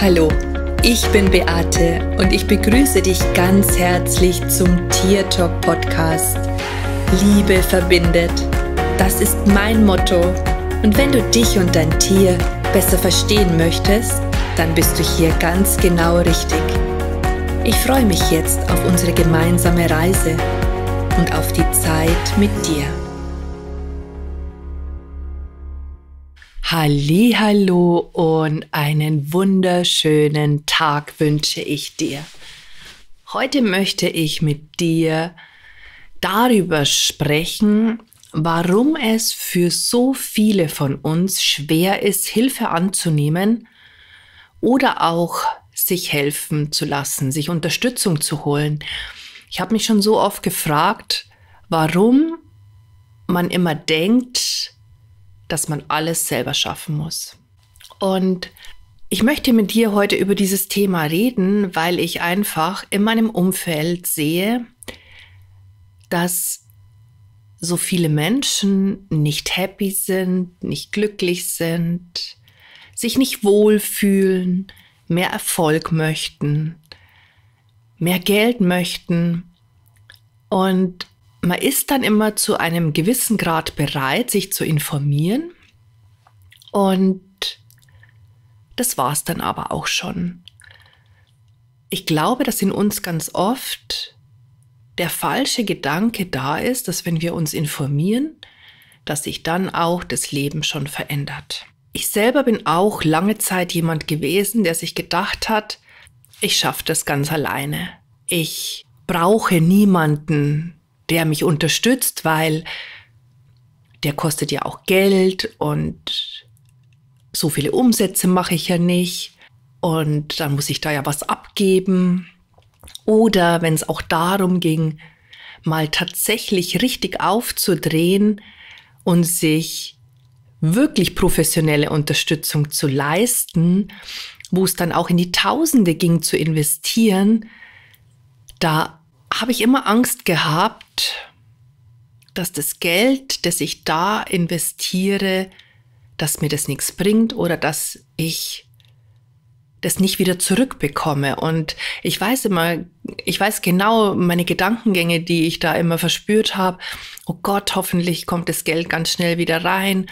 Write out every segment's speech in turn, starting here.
Hallo, ich bin Beate und ich begrüße dich ganz herzlich zum Tier Talk Podcast. Liebe verbindet, das ist mein Motto. Und wenn du dich und dein Tier besser verstehen möchtest, dann bist du hier ganz genau richtig. Ich freue mich jetzt auf unsere gemeinsame Reise und auf die Zeit mit dir. Hallo und einen wunderschönen Tag wünsche ich dir. Heute möchte ich mit dir darüber sprechen, warum es für so viele von uns schwer ist, Hilfe anzunehmen oder auch sich helfen zu lassen, sich Unterstützung zu holen. Ich habe mich schon so oft gefragt, warum man immer denkt, dass man alles selber schaffen muss. Und ich möchte mit dir heute über dieses Thema reden, weil ich einfach in meinem Umfeld sehe, dass so viele Menschen nicht happy sind, nicht glücklich sind, sich nicht wohlfühlen, mehr Erfolg möchten, mehr Geld möchten. Und man ist dann immer zu einem gewissen Grad bereit, sich zu informieren. Und das war es dann aber auch schon. Ich glaube, dass in uns ganz oft der falsche Gedanke da ist, dass wenn wir uns informieren, dass sich dann auch das Leben schon verändert. Ich selber bin auch lange Zeit jemand gewesen, der sich gedacht hat, ich schaffe das ganz alleine. Ich brauche niemanden, der mich unterstützt, weil der kostet ja auch Geld und so viele Umsätze mache ich ja nicht und dann muss ich da ja was abgeben. Oder wenn es auch darum ging, mal tatsächlich richtig aufzudrehen und sich wirklich professionelle Unterstützung zu leisten, wo es dann auch in die Tausende ging zu investieren, da habe ich immer Angst gehabt, oft, dass das Geld, das ich da investiere, dass mir das nichts bringt oder dass ich das nicht wieder zurückbekomme. Und ich weiß immer, ich weiß genau meine Gedankengänge, die ich da immer verspürt habe. Oh Gott, hoffentlich kommt das Geld ganz schnell wieder rein.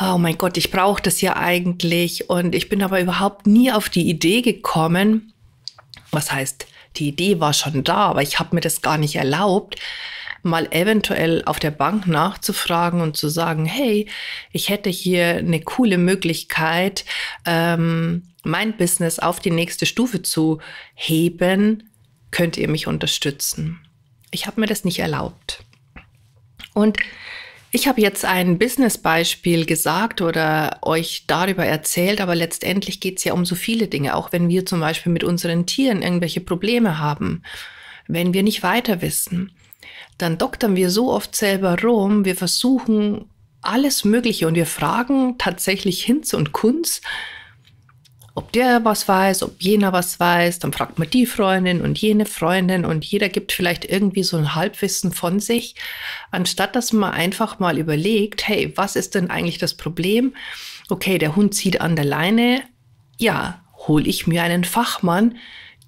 Oh mein Gott, ich brauche das ja eigentlich. Und ich bin aber überhaupt nie auf die Idee gekommen, was heißt die Idee war schon da, aber ich habe mir das gar nicht erlaubt, mal eventuell auf der Bank nachzufragen und zu sagen, hey, ich hätte hier eine coole Möglichkeit, ähm, mein Business auf die nächste Stufe zu heben, könnt ihr mich unterstützen. Ich habe mir das nicht erlaubt. Und ich habe jetzt ein Business-Beispiel gesagt oder euch darüber erzählt, aber letztendlich geht es ja um so viele Dinge, auch wenn wir zum Beispiel mit unseren Tieren irgendwelche Probleme haben, wenn wir nicht weiter wissen. Dann doktern wir so oft selber rum, wir versuchen alles Mögliche und wir fragen tatsächlich Hinz und Kunz, ob der was weiß, ob jener was weiß, dann fragt man die Freundin und jene Freundin und jeder gibt vielleicht irgendwie so ein Halbwissen von sich, anstatt dass man einfach mal überlegt, hey, was ist denn eigentlich das Problem? Okay, der Hund zieht an der Leine, ja, hole ich mir einen Fachmann,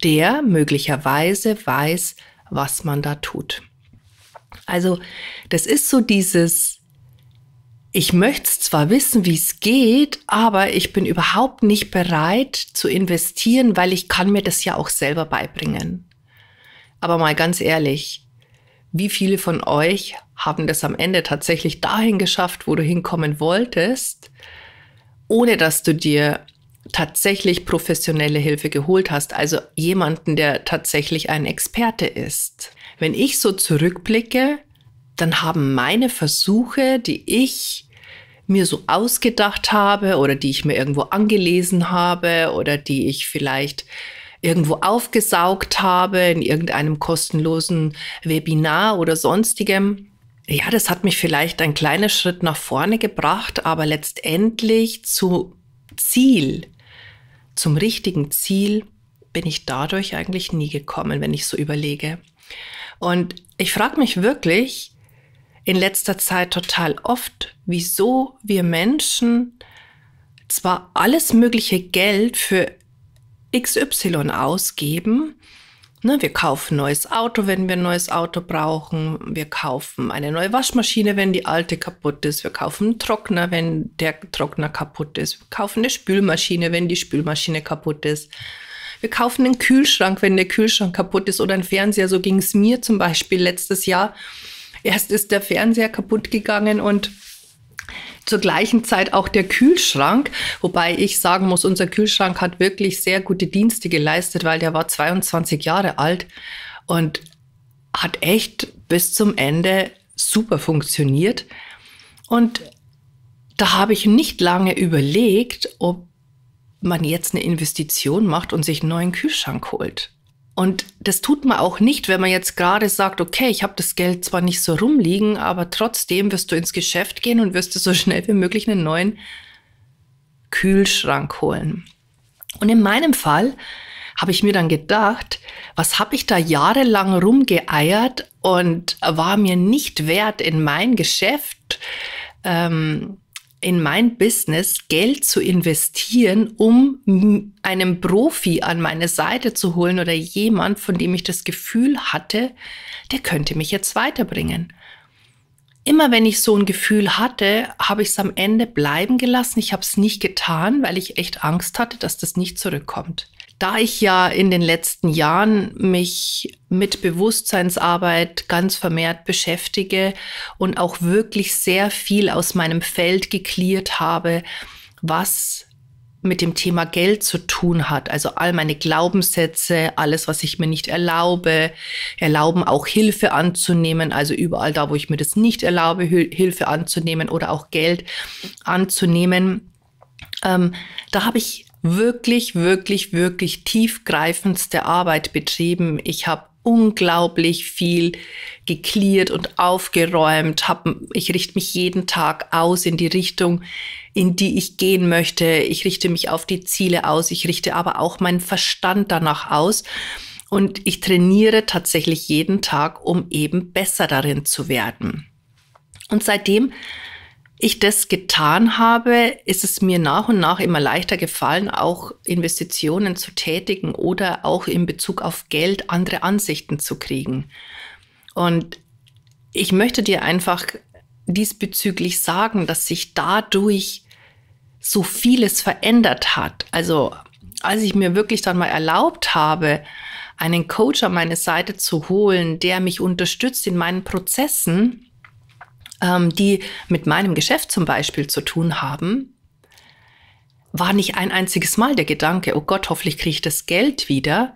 der möglicherweise weiß, was man da tut. Also das ist so dieses ich möchte zwar wissen, wie es geht, aber ich bin überhaupt nicht bereit zu investieren, weil ich kann mir das ja auch selber beibringen. Aber mal ganz ehrlich, wie viele von euch haben das am Ende tatsächlich dahin geschafft, wo du hinkommen wolltest, ohne dass du dir tatsächlich professionelle Hilfe geholt hast, also jemanden, der tatsächlich ein Experte ist. Wenn ich so zurückblicke, dann haben meine Versuche, die ich mir so ausgedacht habe oder die ich mir irgendwo angelesen habe oder die ich vielleicht irgendwo aufgesaugt habe in irgendeinem kostenlosen Webinar oder sonstigem. Ja, das hat mich vielleicht einen kleinen Schritt nach vorne gebracht, aber letztendlich zu Ziel, zum richtigen Ziel bin ich dadurch eigentlich nie gekommen, wenn ich so überlege. Und ich frage mich wirklich, in letzter Zeit total oft, wieso wir Menschen zwar alles mögliche Geld für XY ausgeben, ne, wir kaufen neues Auto, wenn wir ein neues Auto brauchen, wir kaufen eine neue Waschmaschine, wenn die alte kaputt ist, wir kaufen einen Trockner, wenn der Trockner kaputt ist, wir kaufen eine Spülmaschine, wenn die Spülmaschine kaputt ist. Wir kaufen einen Kühlschrank, wenn der Kühlschrank kaputt ist oder ein Fernseher. So ging es mir zum Beispiel letztes Jahr. Erst ist der Fernseher kaputt gegangen und zur gleichen Zeit auch der Kühlschrank, wobei ich sagen muss, unser Kühlschrank hat wirklich sehr gute Dienste geleistet, weil der war 22 Jahre alt und hat echt bis zum Ende super funktioniert. Und da habe ich nicht lange überlegt, ob man jetzt eine Investition macht und sich einen neuen Kühlschrank holt. Und das tut man auch nicht, wenn man jetzt gerade sagt, okay, ich habe das Geld zwar nicht so rumliegen, aber trotzdem wirst du ins Geschäft gehen und wirst du so schnell wie möglich einen neuen Kühlschrank holen. Und in meinem Fall habe ich mir dann gedacht, was habe ich da jahrelang rumgeeiert und war mir nicht wert, in mein Geschäft ähm, in mein Business Geld zu investieren, um einen Profi an meine Seite zu holen oder jemand, von dem ich das Gefühl hatte, der könnte mich jetzt weiterbringen. Immer wenn ich so ein Gefühl hatte, habe ich es am Ende bleiben gelassen. Ich habe es nicht getan, weil ich echt Angst hatte, dass das nicht zurückkommt. Da ich ja in den letzten Jahren mich mit Bewusstseinsarbeit ganz vermehrt beschäftige und auch wirklich sehr viel aus meinem Feld geklärt habe, was mit dem Thema Geld zu tun hat. Also all meine Glaubenssätze, alles, was ich mir nicht erlaube, erlauben auch Hilfe anzunehmen. Also überall da, wo ich mir das nicht erlaube, Hilfe anzunehmen oder auch Geld anzunehmen. Ähm, da habe ich wirklich, wirklich, wirklich tiefgreifendste Arbeit betrieben. Ich habe unglaublich viel geklärt und aufgeräumt. Hab, ich richte mich jeden Tag aus in die Richtung, in die ich gehen möchte. Ich richte mich auf die Ziele aus. Ich richte aber auch meinen Verstand danach aus. Und ich trainiere tatsächlich jeden Tag, um eben besser darin zu werden. Und seitdem ich das getan habe, ist es mir nach und nach immer leichter gefallen, auch Investitionen zu tätigen oder auch in Bezug auf Geld andere Ansichten zu kriegen. Und ich möchte dir einfach diesbezüglich sagen, dass sich dadurch so vieles verändert hat. Also als ich mir wirklich dann mal erlaubt habe, einen Coach an meine Seite zu holen, der mich unterstützt in meinen Prozessen, ähm, die mit meinem Geschäft zum Beispiel zu tun haben, war nicht ein einziges Mal der Gedanke, oh Gott, hoffentlich kriege ich das Geld wieder.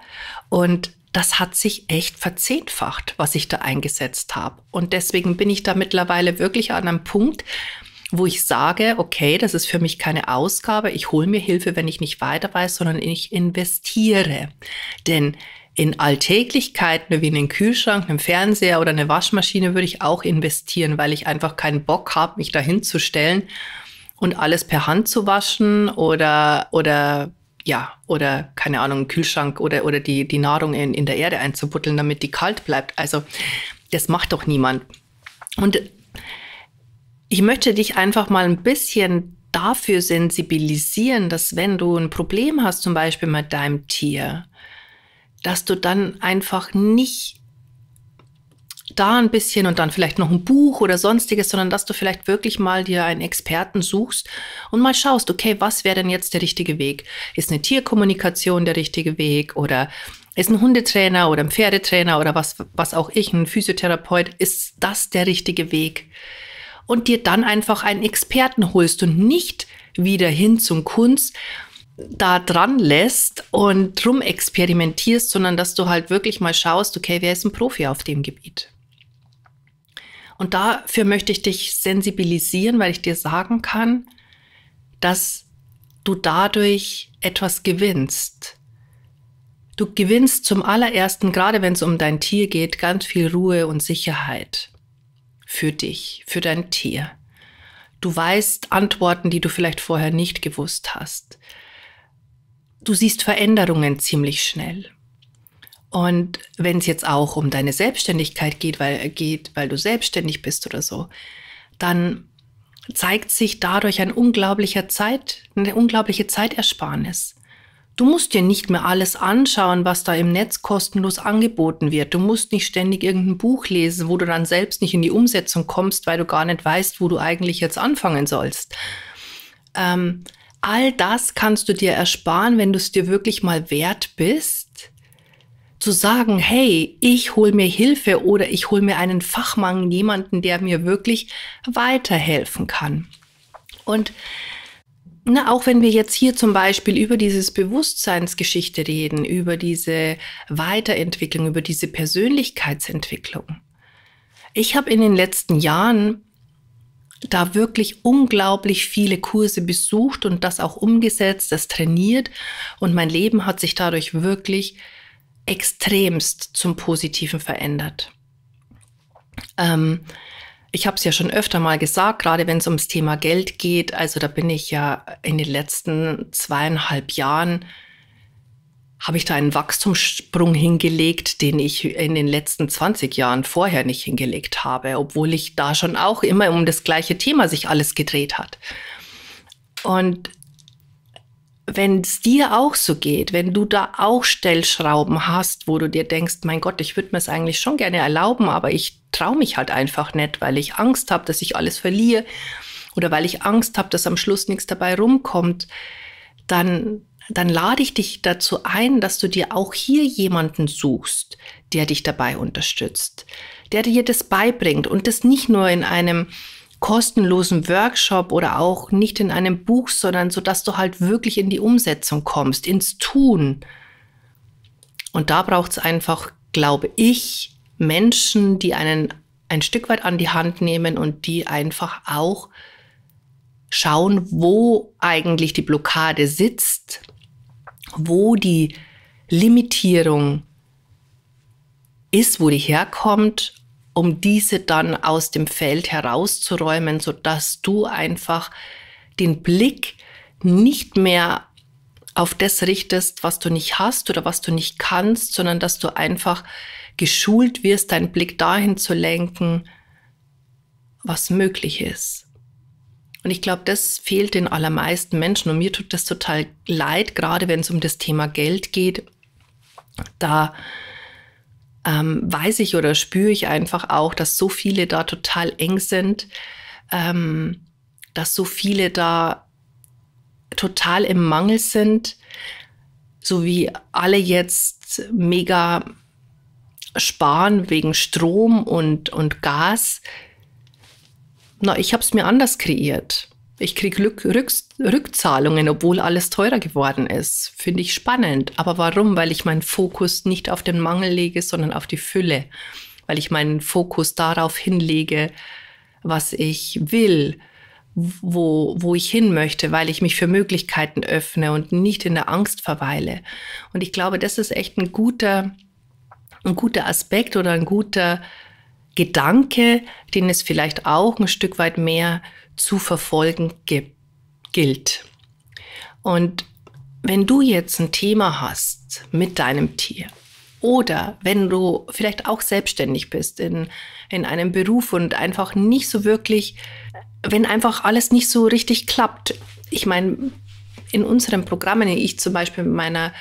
Und das hat sich echt verzehnfacht, was ich da eingesetzt habe. Und deswegen bin ich da mittlerweile wirklich an einem Punkt, wo ich sage, okay, das ist für mich keine Ausgabe, ich hole mir Hilfe, wenn ich nicht weiter weiß, sondern ich investiere. Denn in Alltäglichkeiten wie in den Kühlschrank, einen Fernseher oder eine Waschmaschine würde ich auch investieren, weil ich einfach keinen Bock habe, mich dahin zu stellen und alles per Hand zu waschen oder, oder ja, oder keine Ahnung, Kühlschrank oder, oder die, die Nahrung in, in der Erde einzubutteln, damit die kalt bleibt. Also das macht doch niemand. Und ich möchte dich einfach mal ein bisschen dafür sensibilisieren, dass wenn du ein Problem hast, zum Beispiel mit deinem Tier, dass du dann einfach nicht da ein bisschen und dann vielleicht noch ein Buch oder sonstiges, sondern dass du vielleicht wirklich mal dir einen Experten suchst und mal schaust, okay, was wäre denn jetzt der richtige Weg? Ist eine Tierkommunikation der richtige Weg oder ist ein Hundetrainer oder ein Pferdetrainer oder was, was auch ich, ein Physiotherapeut, ist das der richtige Weg? Und dir dann einfach einen Experten holst und nicht wieder hin zum Kunst, da dran lässt und drum experimentierst, sondern dass du halt wirklich mal schaust, okay, wer ist ein Profi auf dem Gebiet? Und dafür möchte ich dich sensibilisieren, weil ich dir sagen kann, dass du dadurch etwas gewinnst. Du gewinnst zum allerersten, gerade wenn es um dein Tier geht, ganz viel Ruhe und Sicherheit für dich, für dein Tier. Du weißt Antworten, die du vielleicht vorher nicht gewusst hast du siehst Veränderungen ziemlich schnell. Und wenn es jetzt auch um deine Selbstständigkeit geht weil, geht, weil du selbstständig bist oder so, dann zeigt sich dadurch ein unglaublicher Zeit, eine unglaubliche Zeitersparnis. Du musst dir nicht mehr alles anschauen, was da im Netz kostenlos angeboten wird. Du musst nicht ständig irgendein Buch lesen, wo du dann selbst nicht in die Umsetzung kommst, weil du gar nicht weißt, wo du eigentlich jetzt anfangen sollst. Ähm, All das kannst du dir ersparen, wenn du es dir wirklich mal wert bist, zu sagen, hey, ich hol mir Hilfe oder ich hol mir einen Fachmann, jemanden, der mir wirklich weiterhelfen kann. Und na, auch wenn wir jetzt hier zum Beispiel über dieses Bewusstseinsgeschichte reden, über diese Weiterentwicklung, über diese Persönlichkeitsentwicklung. Ich habe in den letzten Jahren da wirklich unglaublich viele Kurse besucht und das auch umgesetzt, das trainiert und mein Leben hat sich dadurch wirklich extremst zum Positiven verändert. Ähm, ich habe es ja schon öfter mal gesagt, gerade wenn es ums Thema Geld geht, also da bin ich ja in den letzten zweieinhalb Jahren habe ich da einen Wachstumssprung hingelegt, den ich in den letzten 20 Jahren vorher nicht hingelegt habe, obwohl ich da schon auch immer um das gleiche Thema sich alles gedreht hat. Und wenn es dir auch so geht, wenn du da auch Stellschrauben hast, wo du dir denkst, mein Gott, ich würde mir es eigentlich schon gerne erlauben, aber ich traue mich halt einfach nicht, weil ich Angst habe, dass ich alles verliere oder weil ich Angst habe, dass am Schluss nichts dabei rumkommt, dann dann lade ich dich dazu ein, dass du dir auch hier jemanden suchst, der dich dabei unterstützt, der dir das beibringt und das nicht nur in einem kostenlosen Workshop oder auch nicht in einem Buch, sondern so dass du halt wirklich in die Umsetzung kommst, ins Tun. Und da braucht es einfach, glaube ich, Menschen, die einen ein Stück weit an die Hand nehmen und die einfach auch schauen, wo eigentlich die Blockade sitzt, wo die Limitierung ist, wo die herkommt, um diese dann aus dem Feld herauszuräumen, sodass du einfach den Blick nicht mehr auf das richtest, was du nicht hast oder was du nicht kannst, sondern dass du einfach geschult wirst, deinen Blick dahin zu lenken, was möglich ist. Und ich glaube, das fehlt den allermeisten Menschen. Und mir tut das total leid, gerade wenn es um das Thema Geld geht. Da ähm, weiß ich oder spüre ich einfach auch, dass so viele da total eng sind, ähm, dass so viele da total im Mangel sind, so wie alle jetzt mega sparen wegen Strom und, und Gas na, ich habe es mir anders kreiert. Ich kriege Rück, Rück, Rückzahlungen, obwohl alles teurer geworden ist. Finde ich spannend. Aber warum? Weil ich meinen Fokus nicht auf den Mangel lege, sondern auf die Fülle. Weil ich meinen Fokus darauf hinlege, was ich will, wo, wo ich hin möchte, weil ich mich für Möglichkeiten öffne und nicht in der Angst verweile. Und ich glaube, das ist echt ein guter, ein guter Aspekt oder ein guter Gedanke, den es vielleicht auch ein Stück weit mehr zu verfolgen gibt, gilt. Und wenn du jetzt ein Thema hast mit deinem Tier oder wenn du vielleicht auch selbstständig bist in, in einem Beruf und einfach nicht so wirklich, wenn einfach alles nicht so richtig klappt. Ich meine, in unseren Programmen, ich zum Beispiel mit meiner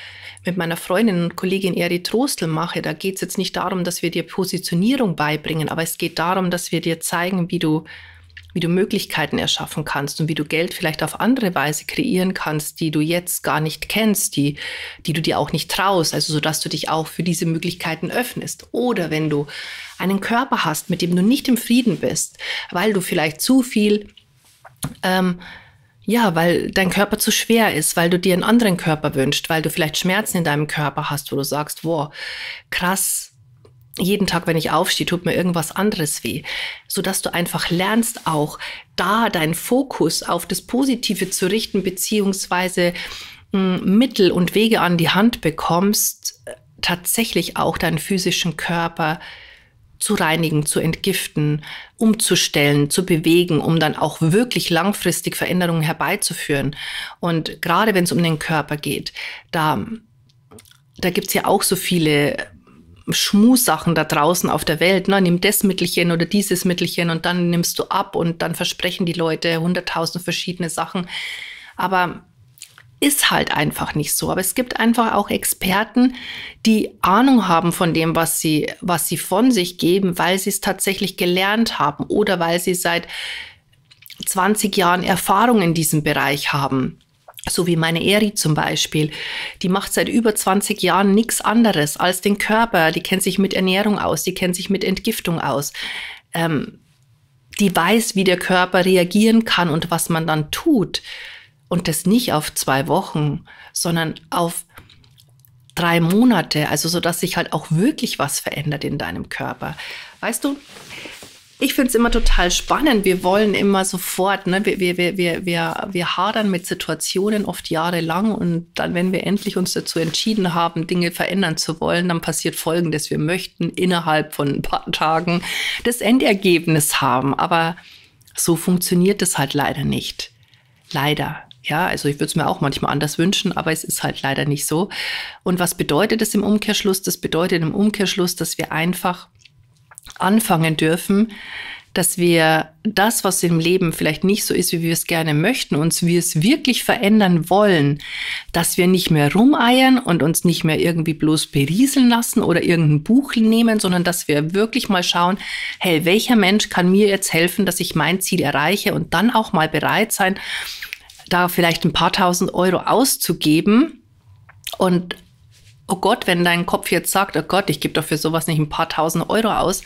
mit meiner Freundin und Kollegin Eri Trostel mache, da geht es jetzt nicht darum, dass wir dir Positionierung beibringen, aber es geht darum, dass wir dir zeigen, wie du, wie du Möglichkeiten erschaffen kannst und wie du Geld vielleicht auf andere Weise kreieren kannst, die du jetzt gar nicht kennst, die, die du dir auch nicht traust, also sodass du dich auch für diese Möglichkeiten öffnest. Oder wenn du einen Körper hast, mit dem du nicht im Frieden bist, weil du vielleicht zu viel ähm, ja, weil dein Körper zu schwer ist, weil du dir einen anderen Körper wünschst, weil du vielleicht Schmerzen in deinem Körper hast, wo du sagst, wow, krass, jeden Tag, wenn ich aufstehe, tut mir irgendwas anderes weh, sodass du einfach lernst auch da deinen Fokus auf das Positive zu richten, beziehungsweise hm, Mittel und Wege an die Hand bekommst, äh, tatsächlich auch deinen physischen Körper zu reinigen, zu entgiften, umzustellen, zu bewegen, um dann auch wirklich langfristig Veränderungen herbeizuführen. Und gerade wenn es um den Körper geht, da, da gibt's ja auch so viele Schmusachen da draußen auf der Welt. Ne? Nimm das Mittelchen oder dieses Mittelchen und dann nimmst du ab und dann versprechen die Leute hunderttausend verschiedene Sachen. Aber ist halt einfach nicht so. Aber es gibt einfach auch Experten, die Ahnung haben von dem, was sie, was sie von sich geben, weil sie es tatsächlich gelernt haben oder weil sie seit 20 Jahren Erfahrung in diesem Bereich haben. So wie meine Eri zum Beispiel. Die macht seit über 20 Jahren nichts anderes als den Körper. Die kennt sich mit Ernährung aus, die kennt sich mit Entgiftung aus. Ähm, die weiß, wie der Körper reagieren kann und was man dann tut und das nicht auf zwei Wochen, sondern auf drei Monate, also so dass sich halt auch wirklich was verändert in deinem Körper. Weißt du, ich finde es immer total spannend. Wir wollen immer sofort, ne? wir, wir, wir, wir, wir hadern mit Situationen oft jahrelang und dann, wenn wir endlich uns dazu entschieden haben, Dinge verändern zu wollen, dann passiert Folgendes. Wir möchten innerhalb von ein paar Tagen das Endergebnis haben, aber so funktioniert es halt leider nicht. Leider. Ja, also ich würde es mir auch manchmal anders wünschen, aber es ist halt leider nicht so. Und was bedeutet das im Umkehrschluss? Das bedeutet im Umkehrschluss, dass wir einfach anfangen dürfen, dass wir das, was im Leben vielleicht nicht so ist, wie wir es gerne möchten, uns wir es wirklich verändern wollen, dass wir nicht mehr rumeiern und uns nicht mehr irgendwie bloß berieseln lassen oder irgendein Buch nehmen, sondern dass wir wirklich mal schauen, hey, welcher Mensch kann mir jetzt helfen, dass ich mein Ziel erreiche und dann auch mal bereit sein, da vielleicht ein paar tausend Euro auszugeben und oh Gott, wenn dein Kopf jetzt sagt, oh Gott, ich gebe doch für sowas nicht ein paar tausend Euro aus,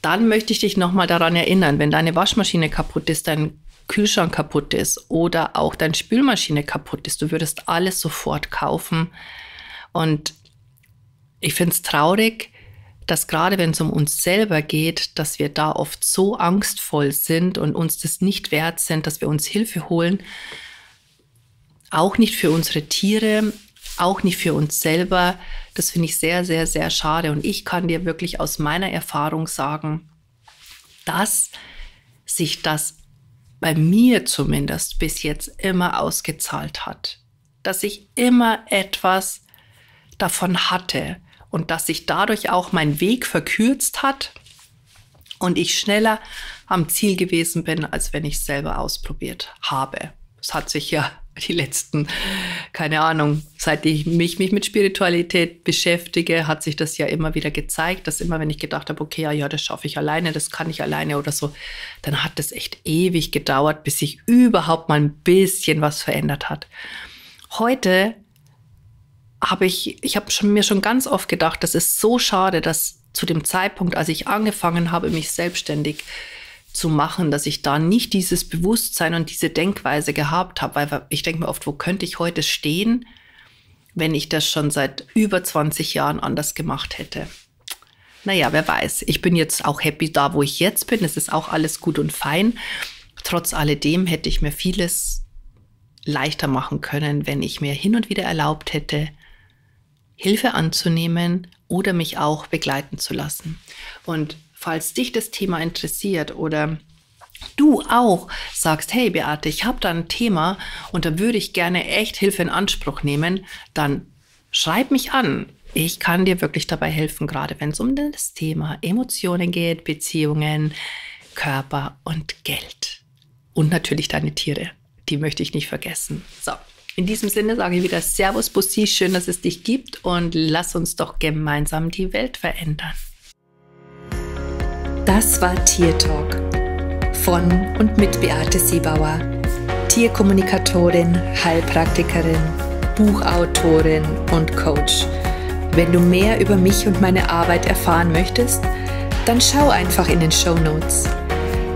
dann möchte ich dich nochmal daran erinnern, wenn deine Waschmaschine kaputt ist, dein Kühlschrank kaputt ist oder auch deine Spülmaschine kaputt ist, du würdest alles sofort kaufen. Und ich finde es traurig, dass gerade wenn es um uns selber geht, dass wir da oft so angstvoll sind und uns das nicht wert sind, dass wir uns Hilfe holen, auch nicht für unsere Tiere, auch nicht für uns selber. Das finde ich sehr, sehr, sehr schade. Und ich kann dir wirklich aus meiner Erfahrung sagen, dass sich das bei mir zumindest bis jetzt immer ausgezahlt hat. Dass ich immer etwas davon hatte und dass sich dadurch auch mein Weg verkürzt hat und ich schneller am Ziel gewesen bin, als wenn ich es selber ausprobiert habe. Es hat sich ja die letzten, keine Ahnung, seit ich mich, mich mit Spiritualität beschäftige, hat sich das ja immer wieder gezeigt, dass immer, wenn ich gedacht habe, okay, ja, ja das schaffe ich alleine, das kann ich alleine oder so, dann hat das echt ewig gedauert, bis sich überhaupt mal ein bisschen was verändert hat. Heute habe ich, ich habe schon, mir schon ganz oft gedacht, das ist so schade, dass zu dem Zeitpunkt, als ich angefangen habe, mich selbstständig zu zu machen, dass ich da nicht dieses Bewusstsein und diese Denkweise gehabt habe, weil ich denke mir oft, wo könnte ich heute stehen, wenn ich das schon seit über 20 Jahren anders gemacht hätte. Naja, wer weiß. Ich bin jetzt auch happy da, wo ich jetzt bin. Es ist auch alles gut und fein. Trotz alledem hätte ich mir vieles leichter machen können, wenn ich mir hin und wieder erlaubt hätte, Hilfe anzunehmen oder mich auch begleiten zu lassen. Und falls dich das Thema interessiert oder du auch sagst, hey Beate, ich habe da ein Thema und da würde ich gerne echt Hilfe in Anspruch nehmen, dann schreib mich an. Ich kann dir wirklich dabei helfen, gerade wenn es um das Thema Emotionen geht, Beziehungen, Körper und Geld. Und natürlich deine Tiere. Die möchte ich nicht vergessen. So, in diesem Sinne sage ich wieder Servus, Bussi, schön, dass es dich gibt und lass uns doch gemeinsam die Welt verändern. Das war Tier Talk von und mit Beate Siebauer, Tierkommunikatorin, Heilpraktikerin, Buchautorin und Coach. Wenn du mehr über mich und meine Arbeit erfahren möchtest, dann schau einfach in den Show Notes.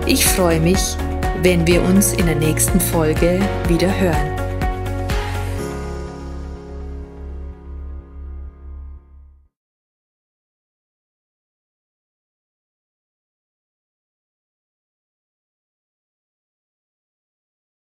Ich freue mich, wenn wir uns in der nächsten Folge wieder hören.